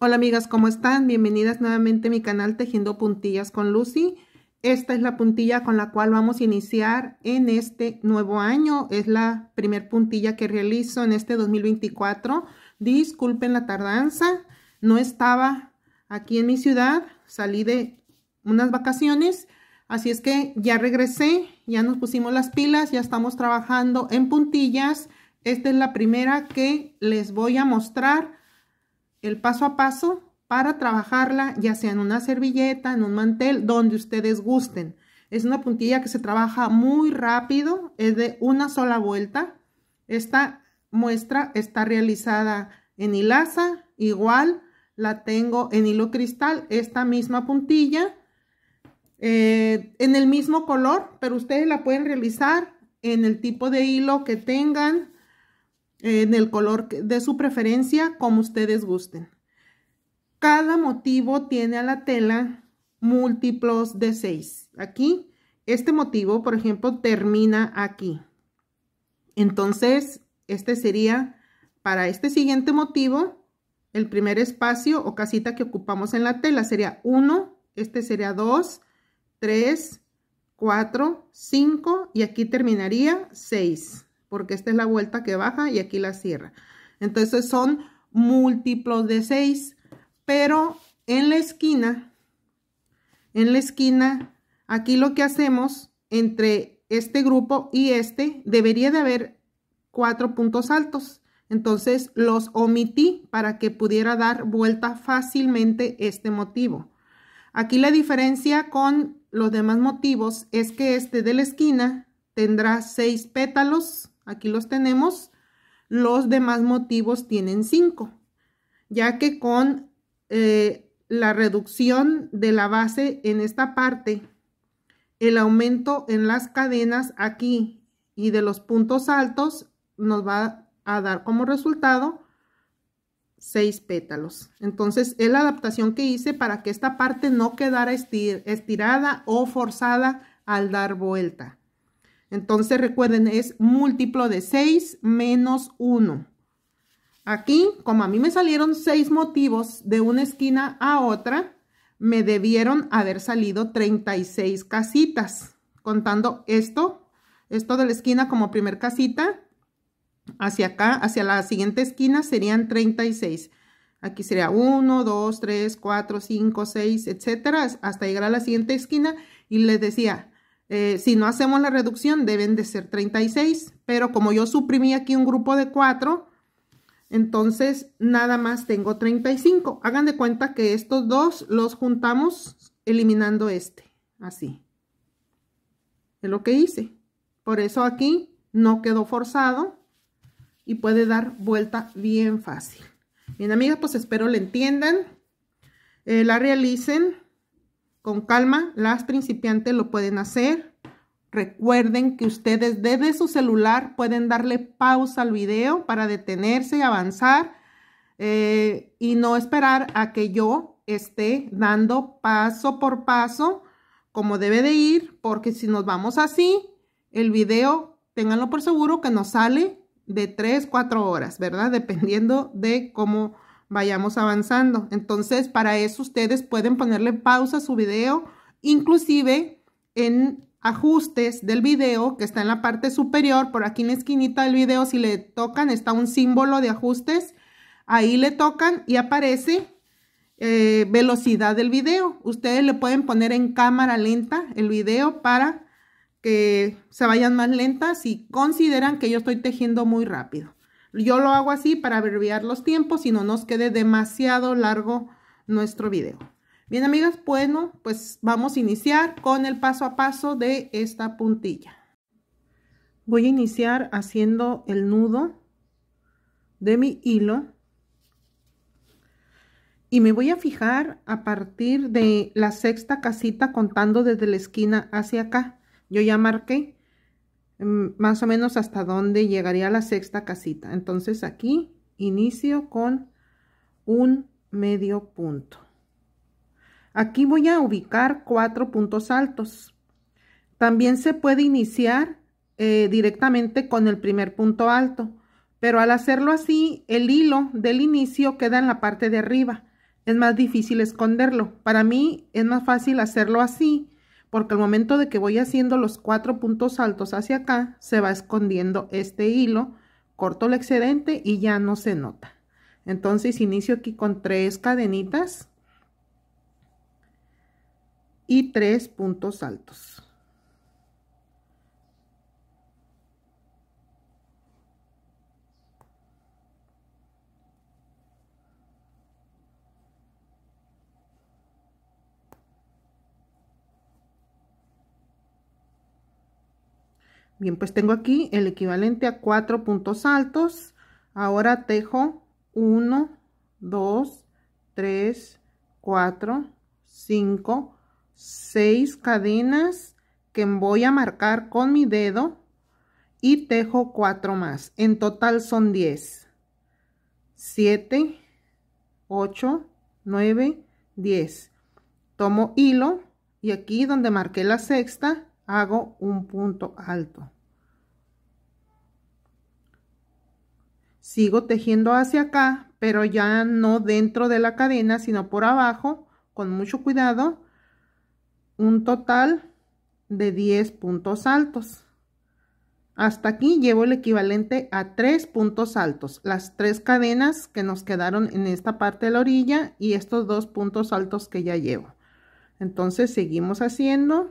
Hola amigas, ¿cómo están? Bienvenidas nuevamente a mi canal Tejiendo Puntillas con Lucy. Esta es la puntilla con la cual vamos a iniciar en este nuevo año. Es la primer puntilla que realizo en este 2024. Disculpen la tardanza, no estaba aquí en mi ciudad, salí de unas vacaciones, así es que ya regresé, ya nos pusimos las pilas, ya estamos trabajando en puntillas. Esta es la primera que les voy a mostrar el paso a paso para trabajarla, ya sea en una servilleta, en un mantel, donde ustedes gusten. Es una puntilla que se trabaja muy rápido, es de una sola vuelta. Esta muestra está realizada en hilaza, igual la tengo en hilo cristal, esta misma puntilla, eh, en el mismo color, pero ustedes la pueden realizar en el tipo de hilo que tengan, en el color de su preferencia, como ustedes gusten. Cada motivo tiene a la tela múltiplos de 6. Aquí, este motivo, por ejemplo, termina aquí. Entonces, este sería para este siguiente motivo, el primer espacio o casita que ocupamos en la tela sería 1, este sería 2, 3, 4, 5 y aquí terminaría 6 porque esta es la vuelta que baja y aquí la cierra. Entonces son múltiplos de 6, pero en la esquina, en la esquina, aquí lo que hacemos entre este grupo y este, debería de haber cuatro puntos altos. Entonces los omití para que pudiera dar vuelta fácilmente este motivo. Aquí la diferencia con los demás motivos es que este de la esquina tendrá seis pétalos Aquí los tenemos. Los demás motivos tienen 5, ya que con eh, la reducción de la base en esta parte, el aumento en las cadenas aquí y de los puntos altos nos va a dar como resultado 6 pétalos. Entonces es la adaptación que hice para que esta parte no quedara estirada o forzada al dar vuelta. Entonces recuerden, es múltiplo de 6 menos 1. Aquí, como a mí me salieron 6 motivos de una esquina a otra, me debieron haber salido 36 casitas. Contando esto, esto de la esquina como primer casita, hacia acá, hacia la siguiente esquina serían 36. Aquí sería 1, 2, 3, 4, 5, 6, etcétera, hasta llegar a la siguiente esquina. Y les decía, eh, si no hacemos la reducción, deben de ser 36, pero como yo suprimí aquí un grupo de 4, entonces nada más tengo 35. Hagan de cuenta que estos dos los juntamos eliminando este, así. Es lo que hice. Por eso aquí no quedó forzado y puede dar vuelta bien fácil. Bien, amigas, pues espero le entiendan, eh, la realicen con calma, las principiantes lo pueden hacer. Recuerden que ustedes desde su celular pueden darle pausa al video para detenerse y avanzar eh, y no esperar a que yo esté dando paso por paso como debe de ir, porque si nos vamos así, el video, ténganlo por seguro que nos sale de 3, 4 horas, ¿verdad? Dependiendo de cómo vayamos avanzando. Entonces, para eso ustedes pueden ponerle pausa a su video, inclusive en ajustes del video que está en la parte superior, por aquí en la esquinita del video, si le tocan, está un símbolo de ajustes, ahí le tocan y aparece eh, velocidad del video. Ustedes le pueden poner en cámara lenta el video para que se vayan más lentas y consideran que yo estoy tejiendo muy rápido. Yo lo hago así para abreviar los tiempos y no nos quede demasiado largo nuestro video. Bien, amigas, bueno, pues vamos a iniciar con el paso a paso de esta puntilla. Voy a iniciar haciendo el nudo de mi hilo y me voy a fijar a partir de la sexta casita contando desde la esquina hacia acá. Yo ya marqué Mm, más o menos hasta dónde llegaría la sexta casita. Entonces aquí inicio con un medio punto. Aquí voy a ubicar cuatro puntos altos. También se puede iniciar eh, directamente con el primer punto alto, pero al hacerlo así, el hilo del inicio queda en la parte de arriba. Es más difícil esconderlo. Para mí es más fácil hacerlo así porque al momento de que voy haciendo los cuatro puntos altos hacia acá, se va escondiendo este hilo, corto el excedente y ya no se nota. Entonces inicio aquí con tres cadenitas y tres puntos altos. Bien, pues tengo aquí el equivalente a cuatro puntos altos. Ahora tejo 1, 2, 3, 4, 5, 6 cadenas que voy a marcar con mi dedo y tejo 4 más. En total son 10. 7, 8, 9, 10. Tomo hilo y aquí donde marqué la sexta hago un punto alto sigo tejiendo hacia acá pero ya no dentro de la cadena sino por abajo con mucho cuidado un total de 10 puntos altos hasta aquí llevo el equivalente a 3 puntos altos las tres cadenas que nos quedaron en esta parte de la orilla y estos dos puntos altos que ya llevo entonces seguimos haciendo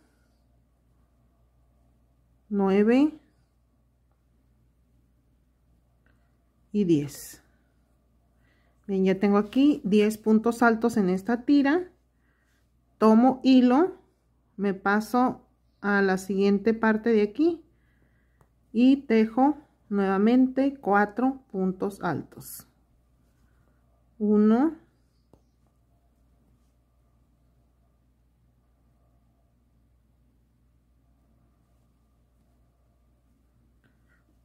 9 y 10 bien ya tengo aquí 10 puntos altos en esta tira tomo hilo me paso a la siguiente parte de aquí y tejo nuevamente 4 puntos altos 1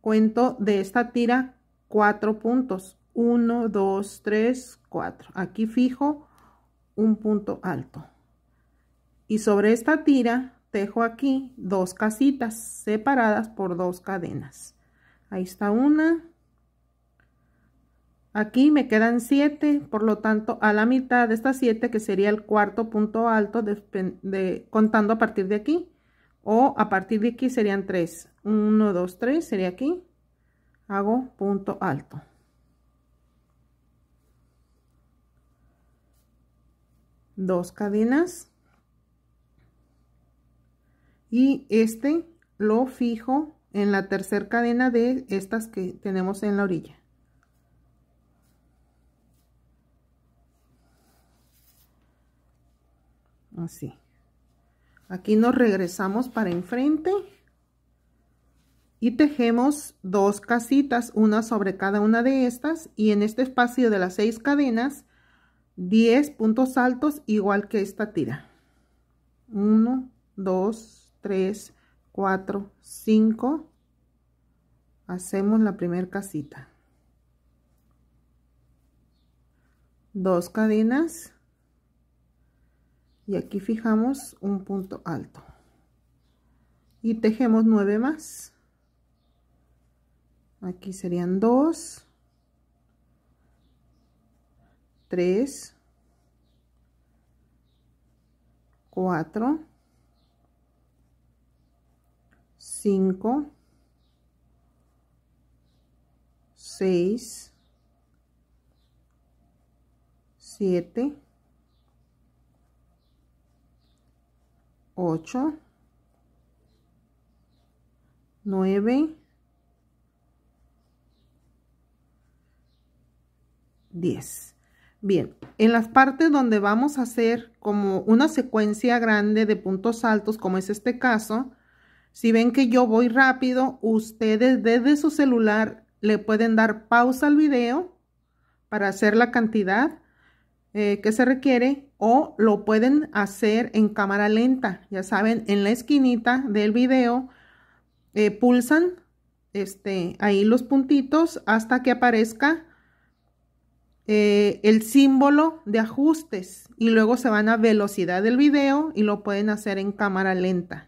cuento de esta tira cuatro puntos. uno, dos, tres, cuatro, Aquí fijo un punto alto. Y sobre esta tira tejo aquí dos casitas separadas por dos cadenas. Ahí está una. Aquí me quedan siete, por lo tanto a la mitad de estas siete que sería el cuarto punto alto, contando a partir de aquí, o a partir de aquí serían 3 1 2 3 sería aquí hago punto alto dos cadenas y este lo fijo en la tercera cadena de estas que tenemos en la orilla así aquí nos regresamos para enfrente y tejemos dos casitas una sobre cada una de estas y en este espacio de las seis cadenas 10 puntos altos igual que esta tira 1 2 3 4 5 hacemos la primera casita dos cadenas y aquí fijamos un punto alto y tejemos 9 más aquí serían 2 3 4 5 6 7 8, 9, 10. Bien, en las partes donde vamos a hacer como una secuencia grande de puntos altos, como es este caso, si ven que yo voy rápido, ustedes desde su celular le pueden dar pausa al video para hacer la cantidad eh, que se requiere o lo pueden hacer en cámara lenta. Ya saben, en la esquinita del video eh, pulsan este, ahí los puntitos hasta que aparezca eh, el símbolo de ajustes y luego se van a velocidad del video y lo pueden hacer en cámara lenta.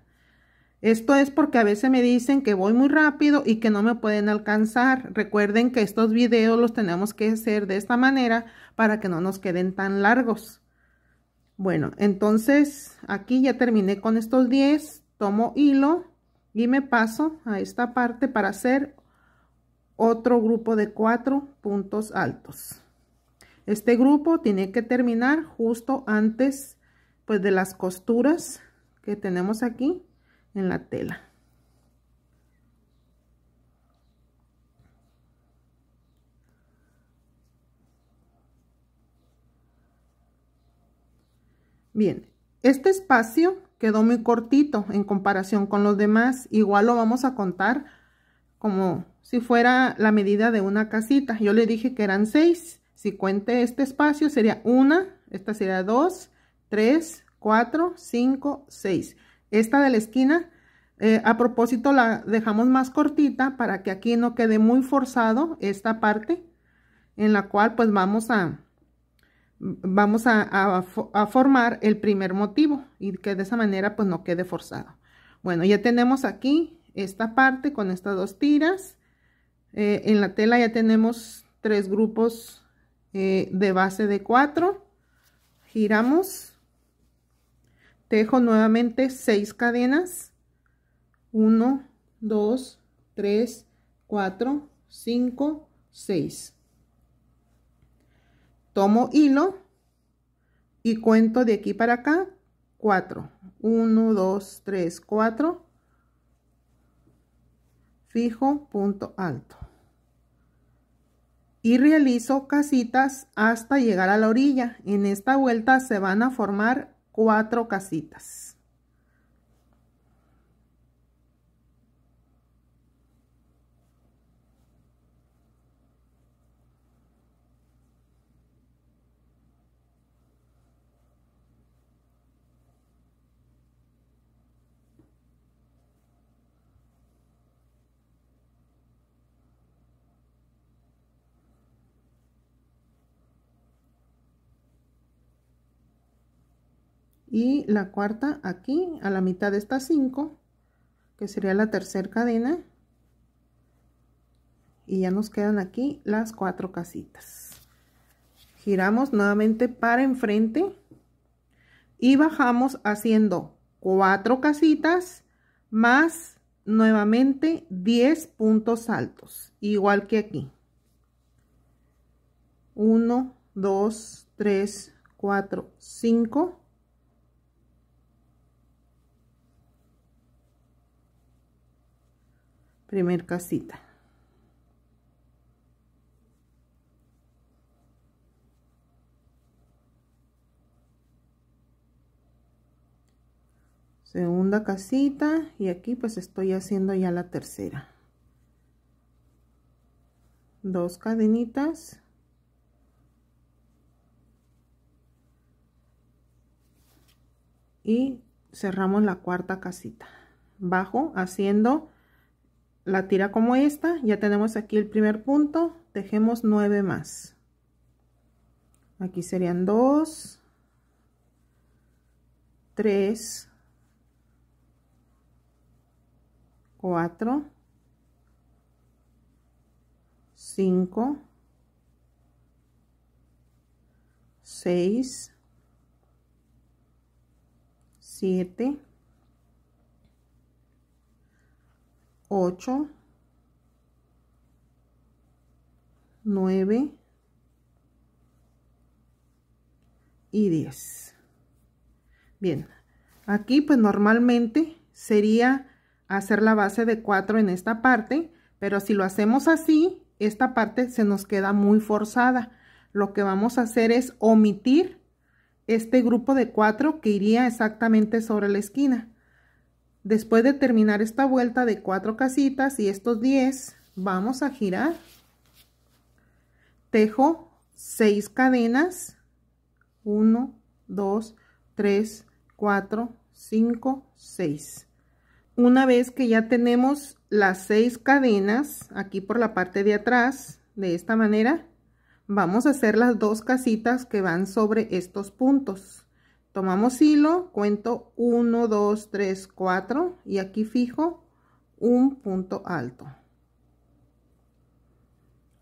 Esto es porque a veces me dicen que voy muy rápido y que no me pueden alcanzar. Recuerden que estos videos los tenemos que hacer de esta manera para que no nos queden tan largos. Bueno, entonces aquí ya terminé con estos 10. Tomo hilo y me paso a esta parte para hacer otro grupo de 4 puntos altos. Este grupo tiene que terminar justo antes pues, de las costuras que tenemos aquí en la tela. Bien, este espacio quedó muy cortito en comparación con los demás. Igual lo vamos a contar como si fuera la medida de una casita. Yo le dije que eran seis. Si cuente este espacio sería una, esta sería dos, tres, cuatro, cinco, seis. Esta de la esquina, eh, a propósito la dejamos más cortita para que aquí no quede muy forzado esta parte en la cual pues vamos a, vamos a, formar el primer motivo y que de esa manera pues no quede forzado. Bueno, ya tenemos aquí esta parte con estas dos tiras. Eh, en la tela ya tenemos tres grupos eh, de base de cuatro. Giramos. Tejo nuevamente seis cadenas. uno dos tres cuatro cinco seis tomo hilo y cuento de aquí para acá 4 1 2 3 4 fijo punto alto y realizo casitas hasta llegar a la orilla en esta vuelta se van a formar 4 casitas y la cuarta aquí a la mitad de estas 5 que sería la tercera cadena y ya nos quedan aquí las cuatro casitas giramos nuevamente para enfrente y bajamos haciendo cuatro casitas más nuevamente 10 puntos altos igual que aquí 1 2 3 4 5 primer casita segunda casita y aquí pues estoy haciendo ya la tercera dos cadenitas y cerramos la cuarta casita bajo haciendo la tira como esta ya tenemos aquí el primer punto tejemos 9 más aquí serían 2 3 4 5 6 7 8, 9 y 10. Bien, aquí pues normalmente sería hacer la base de 4 en esta parte, pero si lo hacemos así, esta parte se nos queda muy forzada. Lo que vamos a hacer es omitir este grupo de 4 que iría exactamente sobre la esquina. Después de terminar esta vuelta de cuatro casitas y estos 10, vamos a girar. Tejo 6 cadenas. 1, 2, 3, 4, 5, 6. Una vez que ya tenemos las 6 cadenas, aquí por la parte de atrás, de esta manera, vamos a hacer las dos casitas que van sobre estos puntos tomamos hilo, cuento 1, 2, 3, 4 y aquí fijo un punto alto.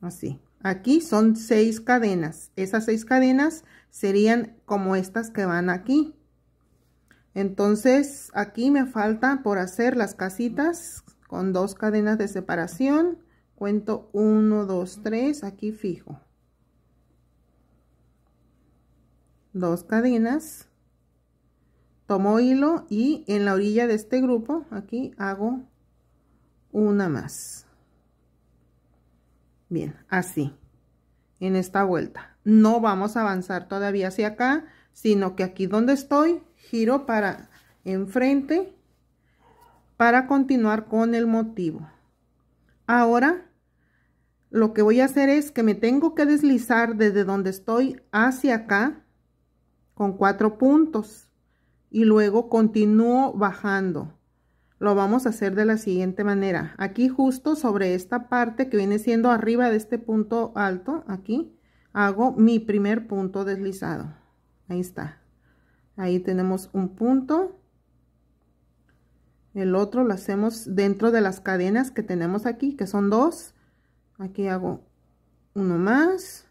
Así. Aquí son 6 cadenas. Esas 6 cadenas serían como estas que van aquí. Entonces aquí me falta por hacer las casitas con dos cadenas de separación. Cuento 1, 2, 3, aquí fijo. Dos cadenas tomo hilo y en la orilla de este grupo aquí hago una más bien así en esta vuelta no vamos a avanzar todavía hacia acá sino que aquí donde estoy giro para enfrente para continuar con el motivo ahora lo que voy a hacer es que me tengo que deslizar desde donde estoy hacia acá con cuatro puntos y luego continúo bajando. Lo vamos a hacer de la siguiente manera. Aquí justo sobre esta parte que viene siendo arriba de este punto alto, aquí, hago mi primer punto deslizado. Ahí está. Ahí tenemos un punto. El otro lo hacemos dentro de las cadenas que tenemos aquí, que son dos. Aquí hago uno más.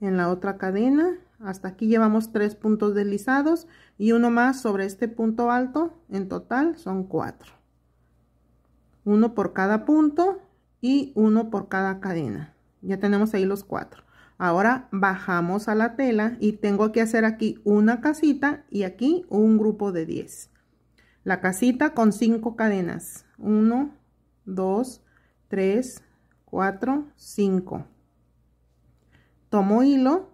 En la otra cadena hasta aquí llevamos tres puntos deslizados y uno más sobre este punto alto en total son cuatro uno por cada punto y uno por cada cadena ya tenemos ahí los cuatro ahora bajamos a la tela y tengo que hacer aquí una casita y aquí un grupo de 10 la casita con cinco cadenas 1 2 3 4 5 tomo hilo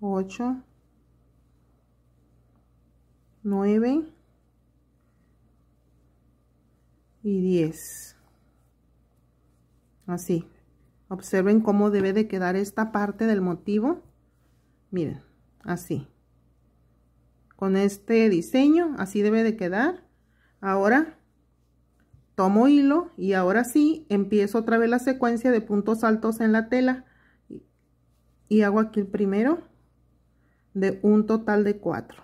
8, 9 y 10. Así. Observen cómo debe de quedar esta parte del motivo. Miren, así. Con este diseño, así debe de quedar. Ahora tomo hilo y ahora sí empiezo otra vez la secuencia de puntos altos en la tela y hago aquí el primero de un total de 4.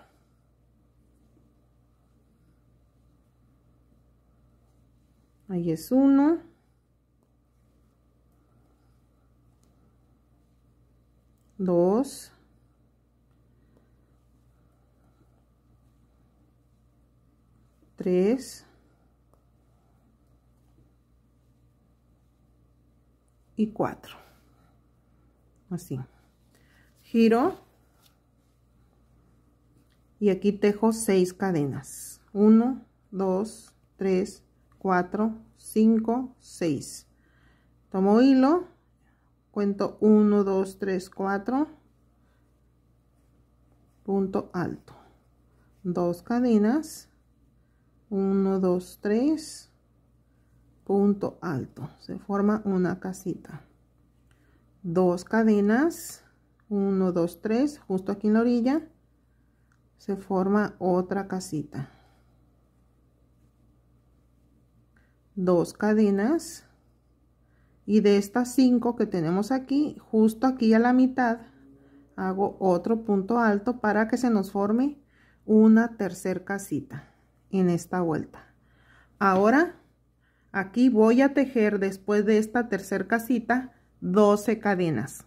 Ahí es uno 2 3 y 4. Así. Giro y aquí tejo 6 cadenas 1 2 3 4 5 6 tomo hilo cuento 1 2 3 4 punto alto 2 cadenas 1 2 3 punto alto se forma una casita 2 cadenas 1 2 3 justo aquí en la orilla se forma otra casita dos cadenas y de estas cinco que tenemos aquí justo aquí a la mitad hago otro punto alto para que se nos forme una tercer casita en esta vuelta ahora aquí voy a tejer después de esta tercer casita 12 cadenas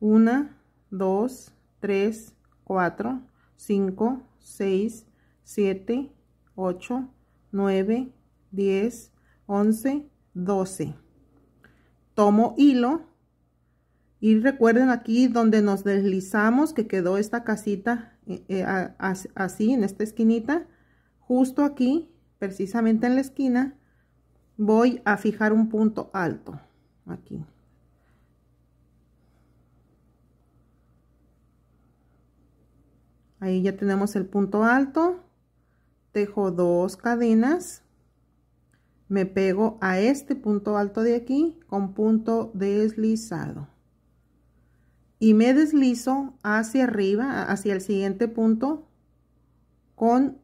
1 2 3 4 5, 6, 7, 8, 9, 10, 11, 12. Tomo hilo y recuerden aquí donde nos deslizamos que quedó esta casita eh, eh, así en esta esquinita. Justo aquí, precisamente en la esquina, voy a fijar un punto alto. Aquí. ahí ya tenemos el punto alto tejo dos cadenas me pego a este punto alto de aquí con punto deslizado y me deslizo hacia arriba hacia el siguiente punto con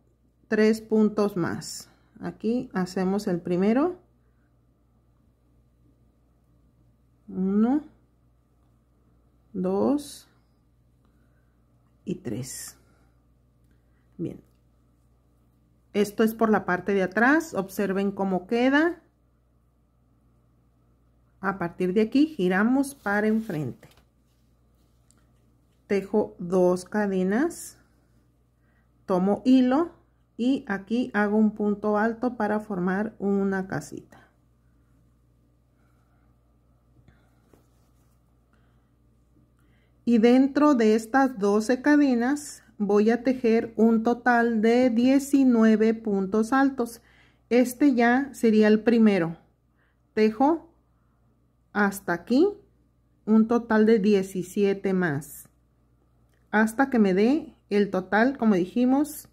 tres puntos más aquí hacemos el primero uno dos y tres Bien. Esto es por la parte de atrás. Observen cómo queda. A partir de aquí giramos para enfrente. Tejo dos cadenas. Tomo hilo y aquí hago un punto alto para formar una casita. Y dentro de estas 12 cadenas voy a tejer un total de 19 puntos altos. Este ya sería el primero. Tejo hasta aquí un total de 17 más. Hasta que me dé el total, como dijimos,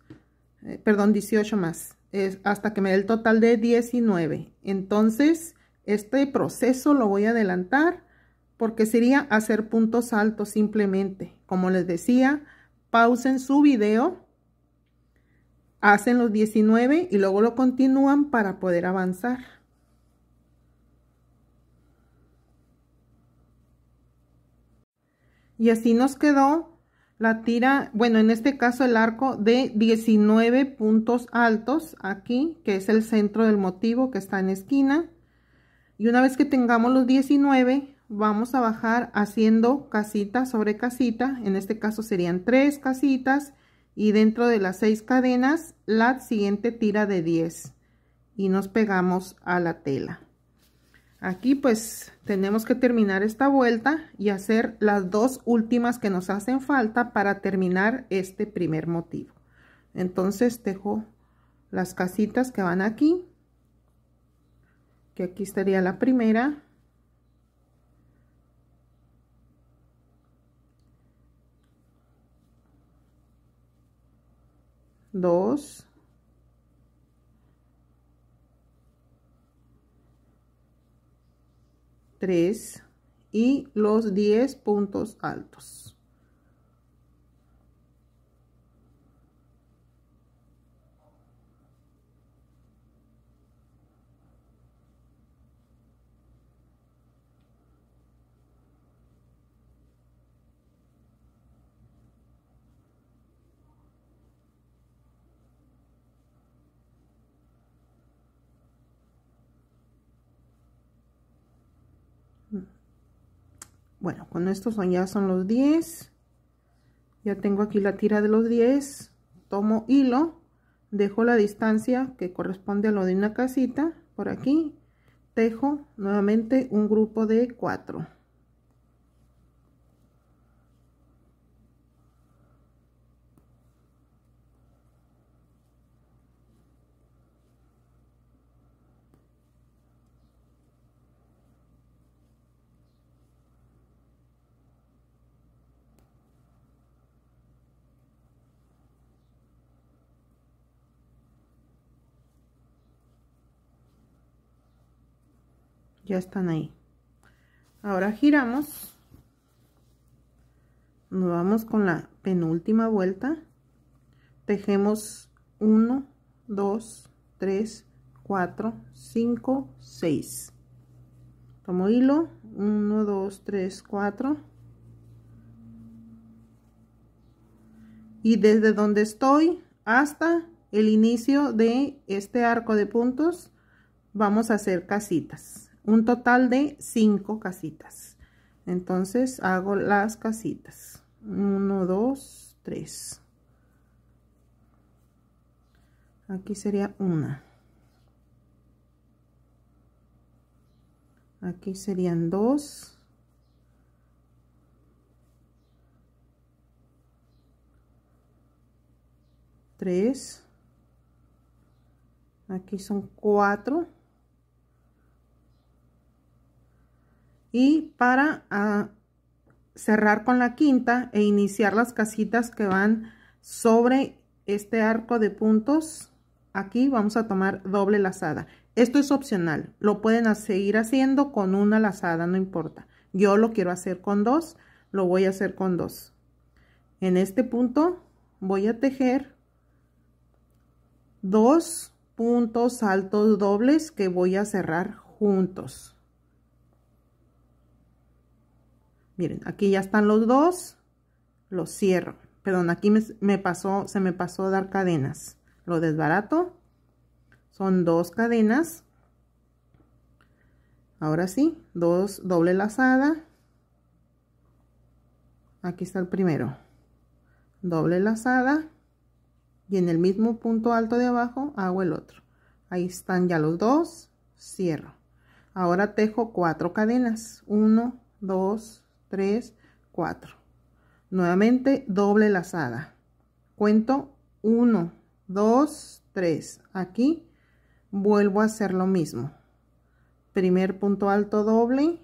eh, perdón, 18 más. Es hasta que me dé el total de 19. Entonces, este proceso lo voy a adelantar porque sería hacer puntos altos simplemente. Como les decía, pausen su video, hacen los 19 y luego lo continúan para poder avanzar. Y así nos quedó la tira, bueno, en este caso el arco de 19 puntos altos aquí, que es el centro del motivo que está en esquina. Y una vez que tengamos los 19, vamos a bajar haciendo casita sobre casita. En este caso serían tres casitas y dentro de las seis cadenas la siguiente tira de 10 y nos pegamos a la tela. Aquí pues tenemos que terminar esta vuelta y hacer las dos últimas que nos hacen falta para terminar este primer motivo. Entonces dejo las casitas que van aquí, que aquí estaría la primera, 2, 3 y los 10 puntos altos. bueno con estos son ya son los 10 ya tengo aquí la tira de los 10 tomo hilo dejo la distancia que corresponde a lo de una casita por aquí tejo nuevamente un grupo de 4 ya están ahí ahora giramos nos vamos con la penúltima vuelta tejemos 1 2 3 4 5 6 tomo hilo 1 2 3 4 y desde donde estoy hasta el inicio de este arco de puntos vamos a hacer casitas un total de cinco casitas. Entonces hago las casitas. uno dos tres Aquí sería una. Aquí serían dos. Tres. Aquí son cuatro. y para ah, cerrar con la quinta e iniciar las casitas que van sobre este arco de puntos aquí vamos a tomar doble lazada esto es opcional lo pueden seguir haciendo con una lazada no importa yo lo quiero hacer con dos lo voy a hacer con dos en este punto voy a tejer dos puntos altos dobles que voy a cerrar juntos Miren, aquí ya están los dos. Los cierro. Perdón, aquí me, pasó, se me pasó dar cadenas. Lo desbarato. Son dos cadenas. Ahora sí, dos doble lazada. Aquí está el primero. Doble lazada. Y en el mismo punto alto de abajo hago el otro. Ahí están ya los dos. Cierro. Ahora tejo cuatro cadenas. Uno, dos, 3, 4. Nuevamente doble lazada. Cuento 1, 2, 3. Aquí vuelvo a hacer lo mismo. Primer punto alto doble.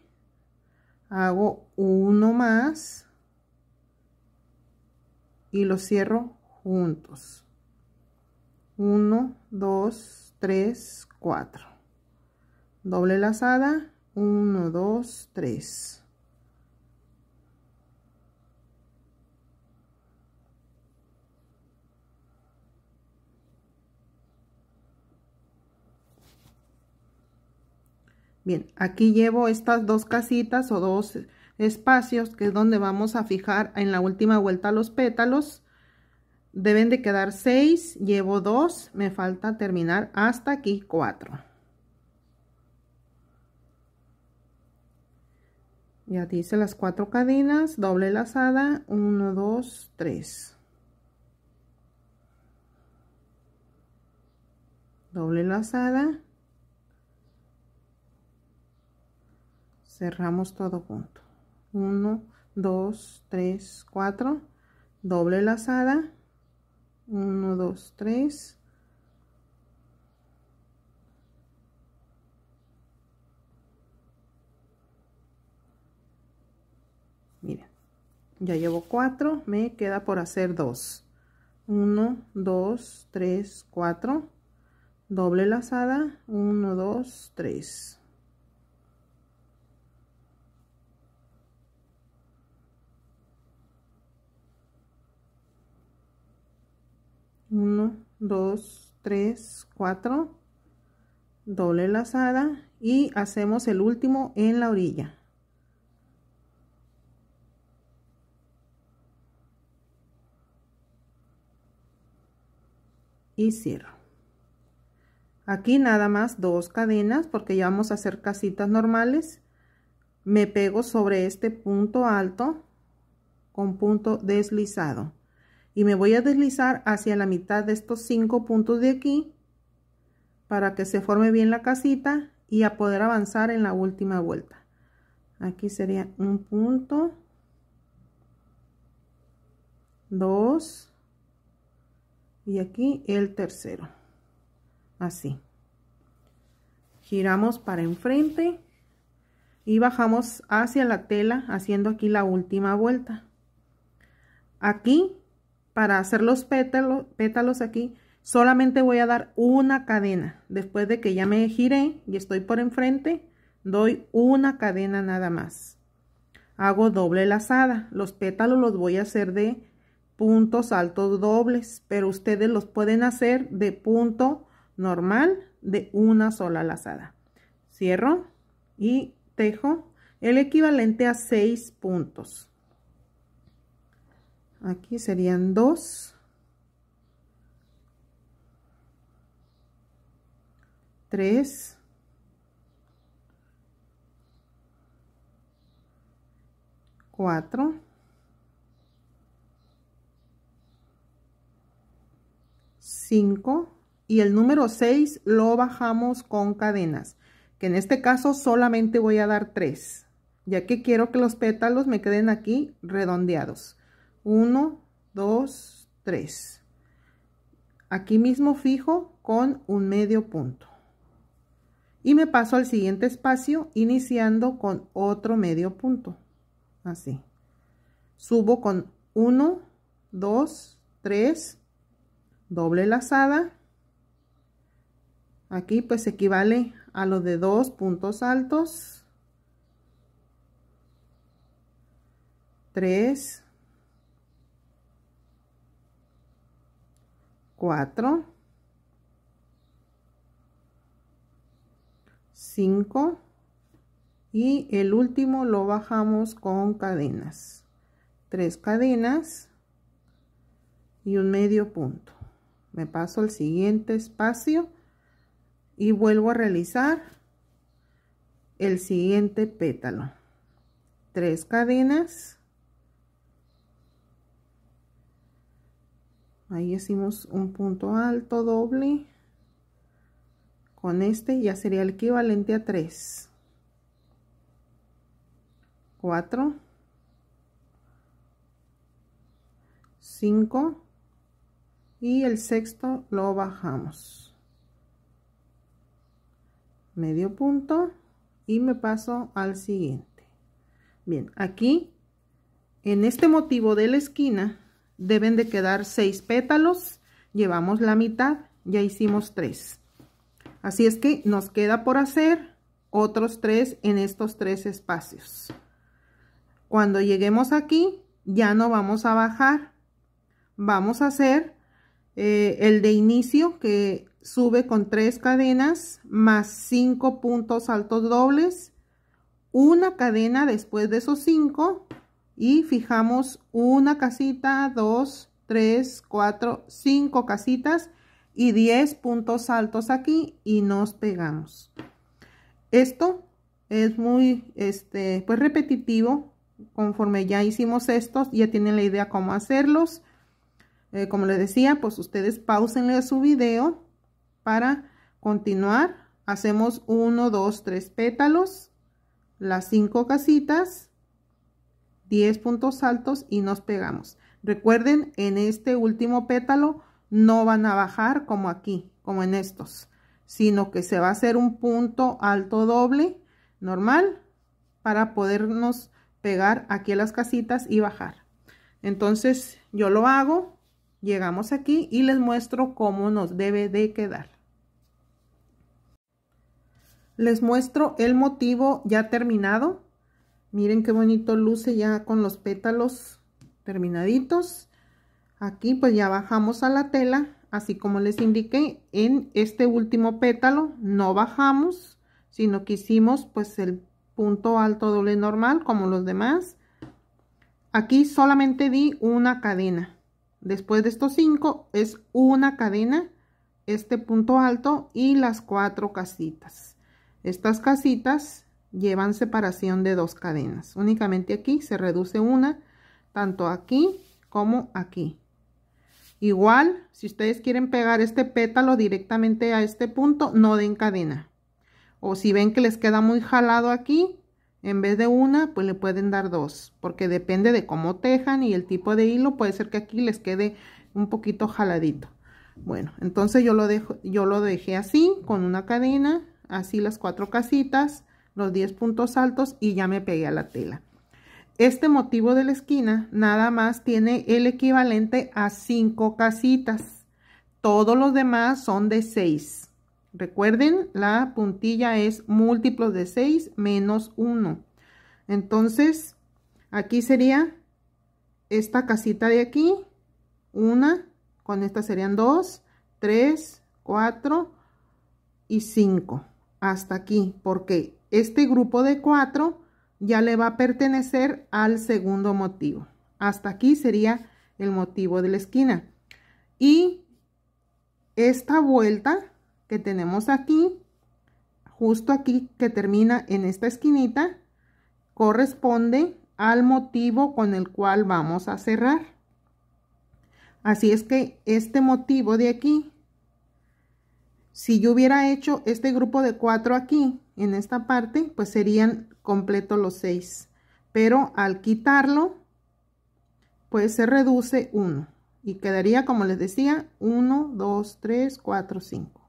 Hago uno más. Y lo cierro juntos. 1, 2, 3, 4. Doble lazada. 1, 2, 3. Bien, aquí llevo estas dos casitas o dos espacios que es donde vamos a fijar en la última vuelta los pétalos. Deben de quedar seis llevo dos me falta terminar hasta aquí 4. Ya dice las cuatro cadenas, doble lazada, uno dos tres Doble lazada, cerramos todo junto 1 2 3 4 doble lazada 1 2 3 miren ya llevo 4 me queda por hacer dos 1 2 3 4 doble lazada 1 2 3 1 2 3 4 doble lazada y hacemos el último en la orilla y cierro aquí nada más dos cadenas porque ya vamos a hacer casitas normales me pego sobre este punto alto con punto deslizado y me voy a deslizar hacia la mitad de estos cinco puntos de aquí para que se forme bien la casita y a poder avanzar en la última vuelta aquí sería un punto dos y aquí el tercero así giramos para enfrente y bajamos hacia la tela haciendo aquí la última vuelta aquí para hacer los pétalos, aquí, solamente voy a dar una cadena. Después de que ya me giré y estoy por enfrente, doy una cadena nada más. Hago doble lazada. Los pétalos los voy a hacer de puntos altos dobles, pero ustedes los pueden hacer de punto normal de una sola lazada. Cierro y tejo el equivalente a seis puntos aquí serían 2, 3, 4, 5 y el número 6 lo bajamos con cadenas, que en este caso solamente voy a dar 3, ya que quiero que los pétalos me queden aquí redondeados. 1, 2, 3. Aquí mismo fijo con un medio punto. Y me paso al siguiente espacio iniciando con otro medio punto. Así. Subo con 1, 2, 3, doble lazada. Aquí pues equivale a lo de dos puntos altos. 3, 4, 5 y el último lo bajamos con cadenas. Tres cadenas y un medio punto. Me paso al siguiente espacio y vuelvo a realizar el siguiente pétalo. Tres cadenas ahí hicimos un punto alto doble con este ya sería el equivalente a 3 4 5 y el sexto lo bajamos medio punto y me paso al siguiente bien aquí en este motivo de la esquina deben de quedar seis pétalos, llevamos la mitad, ya hicimos tres. Así es que nos queda por hacer otros tres en estos tres espacios. Cuando lleguemos aquí, ya no vamos a bajar. Vamos a hacer eh, el de inicio que sube con tres cadenas más cinco puntos altos dobles, una cadena después de esos cinco y fijamos una casita, dos, tres, cuatro, cinco casitas y 10 puntos altos aquí y nos pegamos. Esto es muy este, pues repetitivo. Conforme ya hicimos estos, ya tienen la idea cómo hacerlos. Eh, como les decía, pues ustedes pausenle su video para continuar. Hacemos 1, dos tres pétalos, las cinco casitas, 10 puntos altos y nos pegamos. Recuerden, en este último pétalo no van a bajar como aquí, como en estos, sino que se va a hacer un punto alto doble normal para podernos pegar aquí a las casitas y bajar. Entonces yo lo hago, llegamos aquí y les muestro cómo nos debe de quedar. Les muestro el motivo ya terminado Miren qué bonito luce ya con los pétalos terminaditos. Aquí pues ya bajamos a la tela, así como les indiqué, en este último pétalo no bajamos, sino que hicimos pues el punto alto doble normal como los demás. Aquí solamente di una cadena. Después de estos cinco es una cadena, este punto alto y las cuatro casitas. Estas casitas llevan separación de dos cadenas. Únicamente aquí se reduce una, tanto aquí como aquí. Igual, si ustedes quieren pegar este pétalo directamente a este punto, no den cadena. O si ven que les queda muy jalado aquí, en vez de una, pues le pueden dar dos. Porque depende de cómo tejan y el tipo de hilo, puede ser que aquí les quede un poquito jaladito. Bueno, entonces yo lo, dejo, yo lo dejé así, con una cadena, así las cuatro casitas los 10 puntos altos y ya me pegué a la tela. Este motivo de la esquina nada más tiene el equivalente a 5 casitas. Todos los demás son de 6. Recuerden, la puntilla es múltiplos de 6 menos 1. Entonces, aquí sería esta casita de aquí, una, con esta serían 2, 3, 4 y 5. Hasta aquí, porque este grupo de cuatro ya le va a pertenecer al segundo motivo. Hasta aquí sería el motivo de la esquina. Y esta vuelta que tenemos aquí, justo aquí que termina en esta esquinita, corresponde al motivo con el cual vamos a cerrar. Así es que este motivo de aquí si yo hubiera hecho este grupo de cuatro aquí, en esta parte, pues serían completos los seis Pero al quitarlo, pues se reduce uno Y quedaría, como les decía, 1, 2, 3, 4, 5.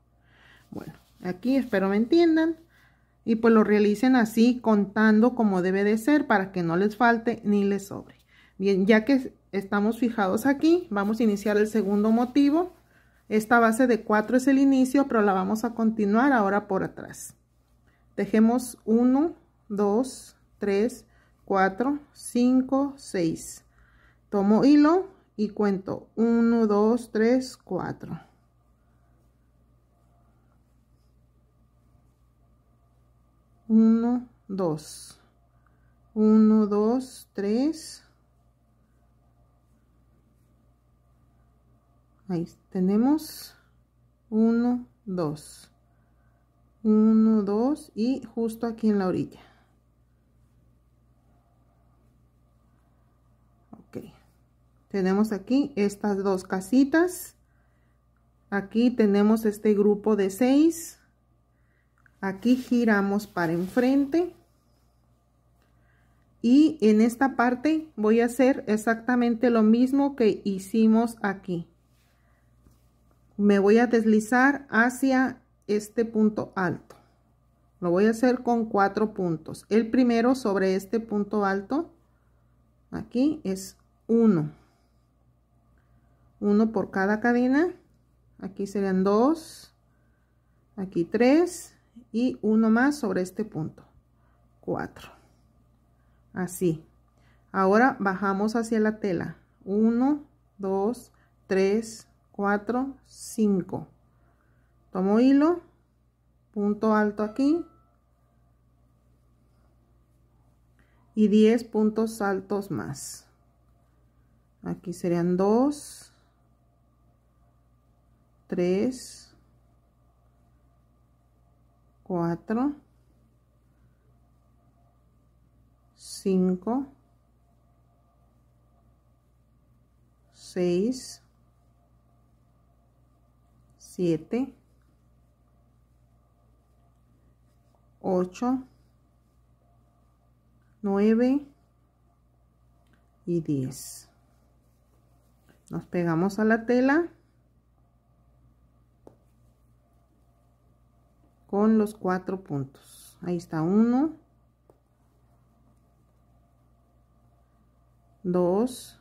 Bueno, aquí espero me entiendan. Y pues lo realicen así, contando como debe de ser, para que no les falte ni les sobre. Bien, ya que estamos fijados aquí, vamos a iniciar el segundo motivo esta base de 4 es el inicio, pero la vamos a continuar ahora por atrás. dejemos 1, 2, 3, 4, 5, 6. Tomo hilo y cuento 1, 2, 3, 4. 1 2 1 2 3 ahí tenemos 1 2 1 2 y justo aquí en la orilla ok tenemos aquí estas dos casitas aquí tenemos este grupo de 6 aquí giramos para enfrente y en esta parte voy a hacer exactamente lo mismo que hicimos aquí me voy a deslizar hacia este punto alto. Lo voy a hacer con cuatro puntos. El primero sobre este punto alto, aquí es uno uno por cada cadena. Aquí serían dos aquí tres y uno más sobre este punto. 4. Así. Ahora bajamos hacia la tela. uno dos tres 4, 5. Tomo hilo, punto alto aquí. Y 10 puntos altos más. Aquí serían 2, 3, 4, 5, 6, 7, 8, 9 y 10. Nos pegamos a la tela con los cuatro puntos. Ahí está 1, 2,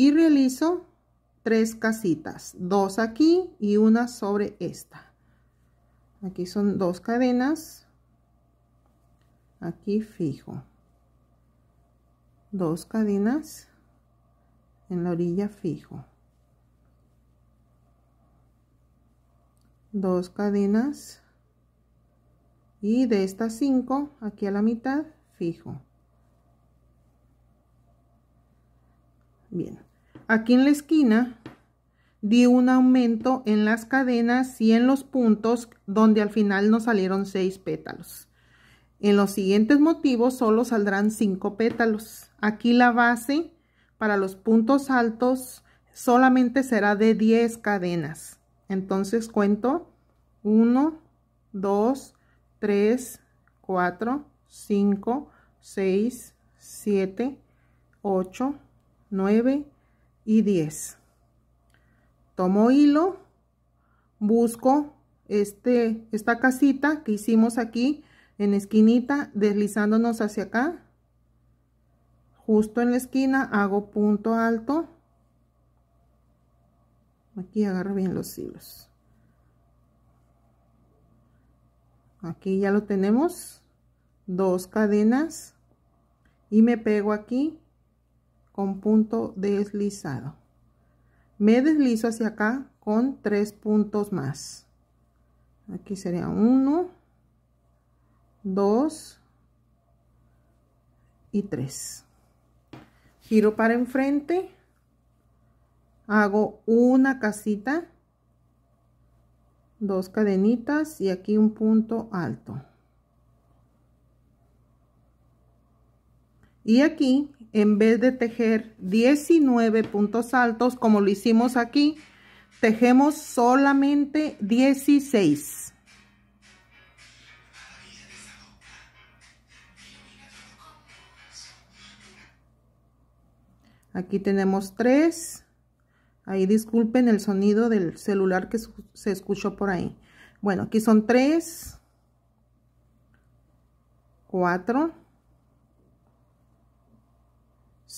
y realizo tres casitas dos aquí y una sobre esta aquí son dos cadenas aquí fijo dos cadenas en la orilla fijo dos cadenas y de estas cinco aquí a la mitad fijo bien aquí en la esquina di un aumento en las cadenas y en los puntos donde al final nos salieron 6 pétalos. En los siguientes motivos solo saldrán 5 pétalos. Aquí la base para los puntos altos solamente será de 10 cadenas. Entonces cuento 1, 2, 3, 4, 5, 6, 7, 8, 9, y 10 tomo hilo busco este esta casita que hicimos aquí en esquinita deslizándonos hacia acá justo en la esquina hago punto alto aquí agarro bien los hilos aquí ya lo tenemos dos cadenas y me pego aquí con punto deslizado. Me deslizo hacia acá con tres puntos más. Aquí sería uno, dos y tres. Giro para enfrente. Hago una casita, dos cadenitas y aquí un punto alto. Y aquí en vez de tejer 19 puntos altos como lo hicimos aquí, tejemos solamente 16. Aquí tenemos 3. Ahí disculpen el sonido del celular que se escuchó por ahí. Bueno, aquí son 3, 4,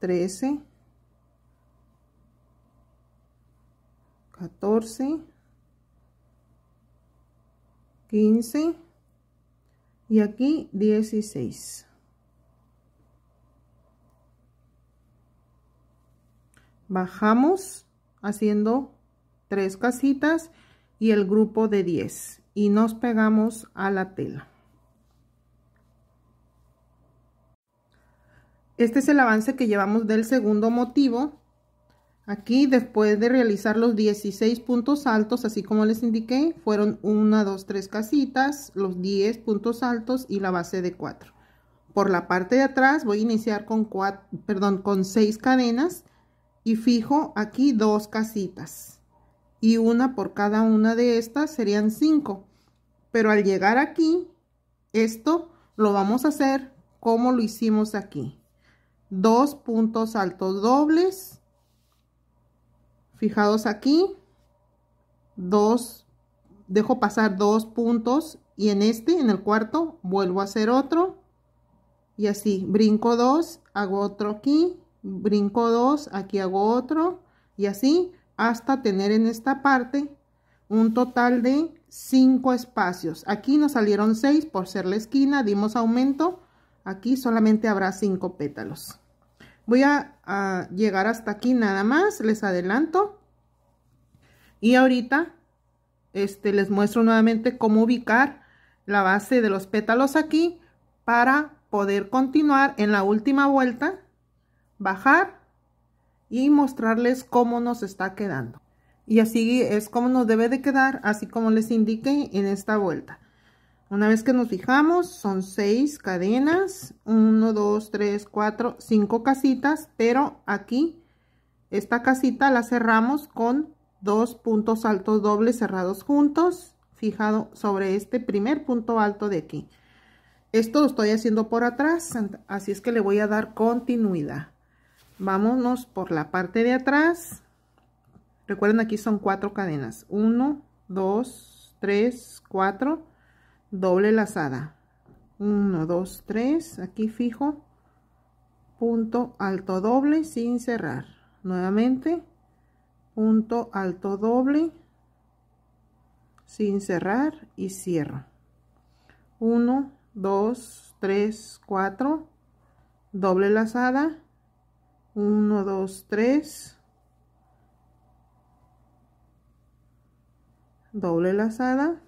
13, 14, 15 y aquí 16. Bajamos haciendo tres casitas y el grupo de 10 y nos pegamos a la tela. Este es el avance que llevamos del segundo motivo. Aquí, después de realizar los 16 puntos altos, así como les indiqué, fueron 1, 2, 3 casitas, los 10 puntos altos y la base de 4. Por la parte de atrás voy a iniciar con, perdón, con 6 cadenas y fijo aquí dos casitas. Y una por cada una de estas serían 5. Pero al llegar aquí, esto lo vamos a hacer como lo hicimos aquí dos puntos altos dobles fijados aquí dos dejo pasar dos puntos y en este en el cuarto vuelvo a hacer otro y así brinco dos hago otro aquí brinco dos aquí hago otro y así hasta tener en esta parte un total de cinco espacios aquí nos salieron seis por ser la esquina dimos aumento aquí solamente habrá cinco pétalos Voy a, llegar hasta aquí nada más, les adelanto. Y ahorita este, les muestro nuevamente cómo ubicar la base de los pétalos aquí para poder continuar en la última vuelta, bajar y mostrarles cómo nos está quedando. Y así es como nos debe de quedar, así como les indiqué en esta vuelta. Una vez que nos fijamos, son seis cadenas, 1, 2, 3, 4, 5 casitas, pero aquí esta casita la cerramos con dos puntos altos dobles cerrados juntos, fijado sobre este primer punto alto de aquí. Esto lo estoy haciendo por atrás, así es que le voy a dar continuidad. Vámonos por la parte de atrás. Recuerden aquí son cuatro cadenas, 1, 2, 3, 4 doble lazada 1 2 3 aquí fijo punto alto doble sin cerrar nuevamente punto alto doble sin cerrar y cierro 1 2 3 4 doble lazada 1 2 3 doble lazada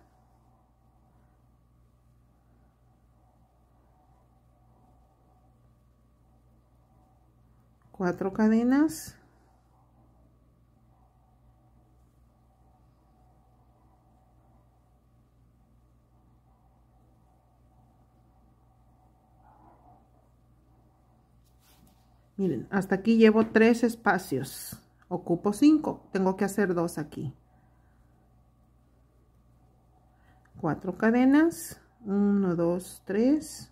cuatro cadenas Miren, hasta aquí llevo tres espacios. Ocupo cinco. Tengo que hacer dos aquí. Cuatro cadenas. Uno, dos, tres.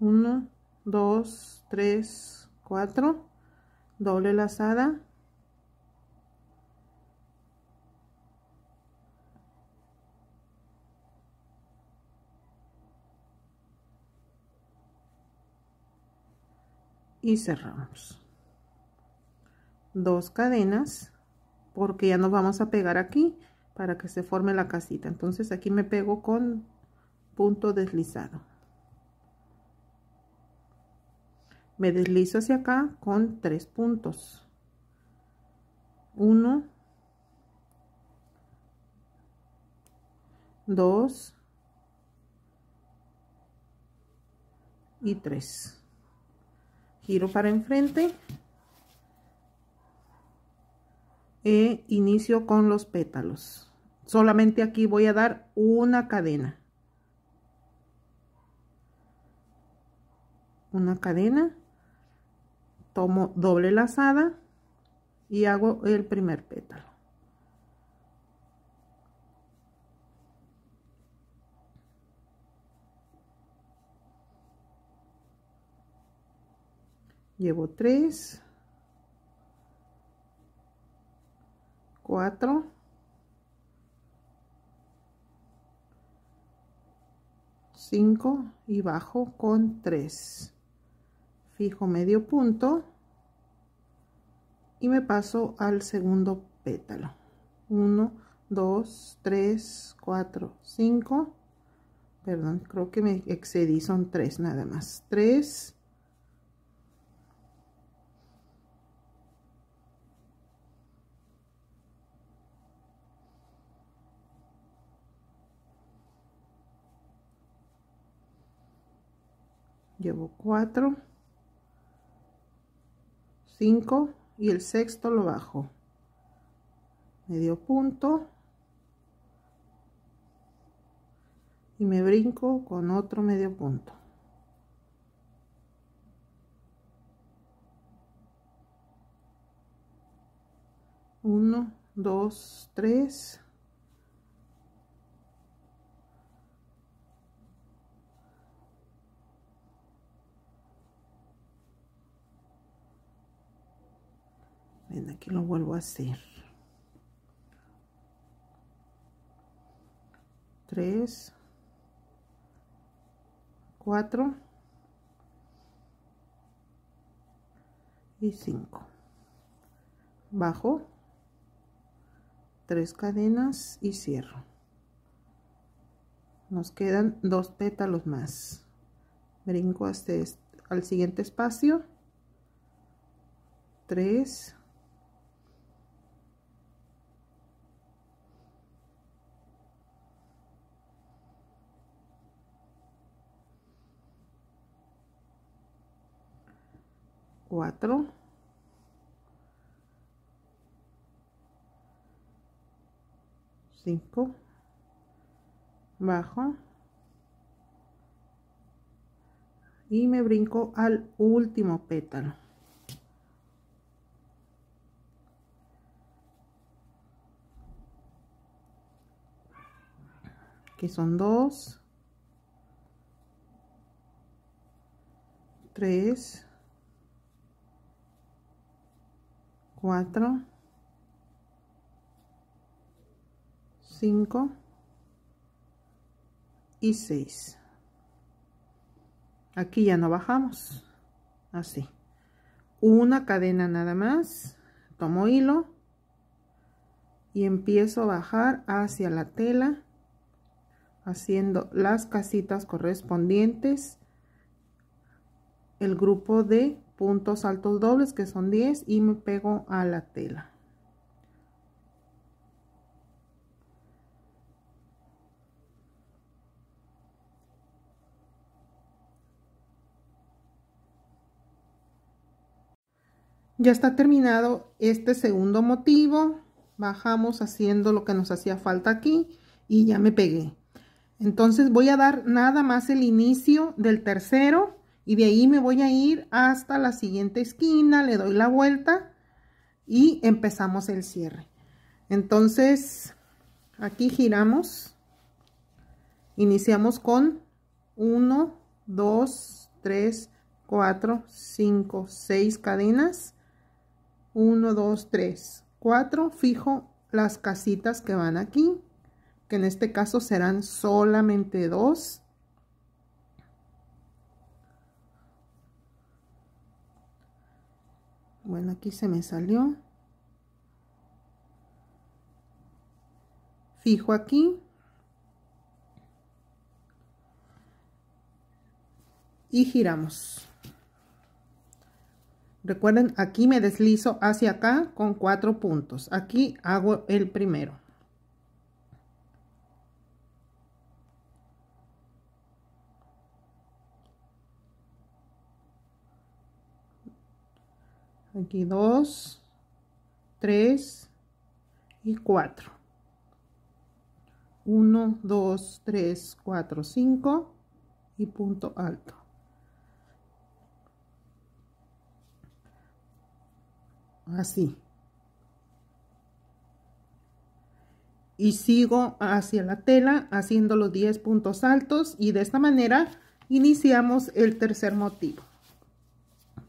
1 2 3 4 doble lazada y cerramos dos cadenas porque ya nos vamos a pegar aquí para que se forme la casita entonces aquí me pego con punto deslizado me deslizo hacia acá con tres puntos Uno. Dos. y tres. giro para enfrente e inicio con los pétalos solamente aquí voy a dar una cadena una cadena tomo doble lazada y hago el primer pétalo llevo 3 4 5 y bajo con 3 fijo medio punto y me paso al segundo pétalo 1 2 3 4 5 perdón creo que me excedí son 3 nada más 3 llevo 4 5 y el sexto lo bajo. Medio punto y me brinco con otro medio punto. 1 2 3 aquí lo vuelvo a hacer 3 4 y 5 bajo tres cadenas y cierro nos quedan dos pétalos más brinco hasta al siguiente espacio Tres. 4 5 bajo y me brinco al último pétalo que son 2 3 4, 5 y 6. Aquí ya no bajamos. Así. Una cadena nada más. Tomo hilo. Y empiezo a bajar hacia la tela. Haciendo las casitas correspondientes. El grupo de puntos altos dobles que son 10 y me pego a la tela ya está terminado este segundo motivo bajamos haciendo lo que nos hacía falta aquí y ya me pegué entonces voy a dar nada más el inicio del tercero y de ahí me voy a ir hasta la siguiente esquina, le doy la vuelta y empezamos el cierre. Entonces, aquí giramos, iniciamos con 1, 2, 3, 4, 5, 6 cadenas, 1, 2, 3, 4, fijo las casitas que van aquí, que en este caso serán solamente dos bueno aquí se me salió fijo aquí y giramos recuerden aquí me deslizo hacia acá con cuatro puntos aquí hago el primero aquí 2 3 y 4 1 2 3 4 5 y punto alto así y sigo hacia la tela haciendo los 10 puntos altos y de esta manera iniciamos el tercer motivo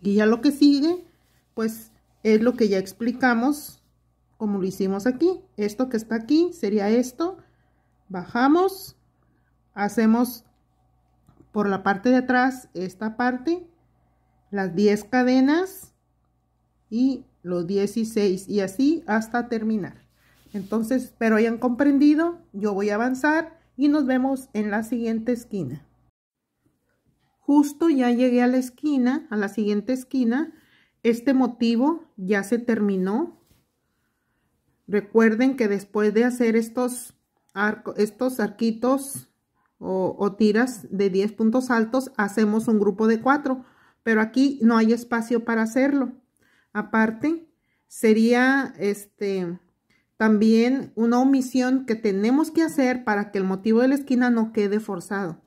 y ya lo que sigue pues es lo que ya explicamos como lo hicimos aquí. Esto que está aquí sería esto. Bajamos, hacemos por la parte de atrás esta parte, las 10 cadenas y los 16 y así hasta terminar. Entonces, espero hayan comprendido, yo voy a avanzar y nos vemos en la siguiente esquina. Justo ya llegué a la esquina, a la siguiente esquina, este motivo ya se terminó. Recuerden que después de hacer estos, arcos estos arquitos o, o tiras de 10 puntos altos, hacemos un grupo de 4. Pero aquí no hay espacio para hacerlo. Aparte, sería este también una omisión que tenemos que hacer para que el motivo de la esquina no quede forzado.